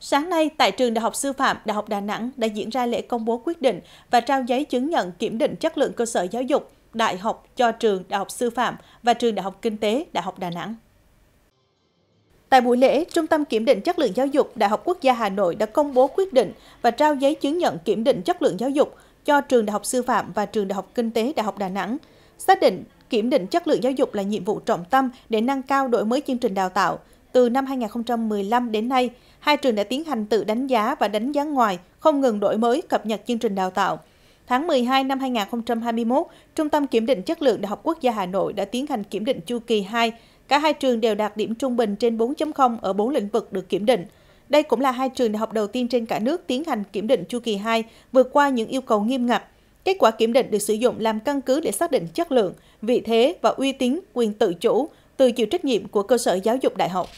Sáng nay, tại trường Đại học Sư phạm Đại học Đà Nẵng đã diễn ra lễ công bố quyết định và trao giấy chứng nhận kiểm định chất lượng cơ sở giáo dục đại học cho trường Đại học Sư phạm và trường Đại học Kinh tế Đại học Đà Nẵng. Tại buổi lễ, Trung tâm Kiểm định Chất lượng Giáo dục Đại học Quốc gia Hà Nội đã công bố quyết định và trao giấy chứng nhận kiểm định chất lượng giáo dục cho trường Đại học Sư phạm và trường Đại học Kinh tế Đại học Đà Nẵng, xác định kiểm định chất lượng giáo dục là nhiệm vụ trọng tâm để nâng cao đổi mới chương trình đào tạo, từ năm 2015 đến nay, hai trường đã tiến hành tự đánh giá và đánh giá ngoài, không ngừng đổi mới, cập nhật chương trình đào tạo. Tháng 12 năm 2021, Trung tâm Kiểm định Chất lượng Đại học Quốc gia Hà Nội đã tiến hành kiểm định chu kỳ 2. Cả hai trường đều đạt điểm trung bình trên 4.0 ở 4 lĩnh vực được kiểm định. Đây cũng là hai trường đại học đầu tiên trên cả nước tiến hành kiểm định chu kỳ 2, vượt qua những yêu cầu nghiêm ngặt. Kết quả kiểm định được sử dụng làm căn cứ để xác định chất lượng, vị thế và uy tín, quyền tự chủ, từ chịu trách nhiệm của cơ sở giáo dục đại học.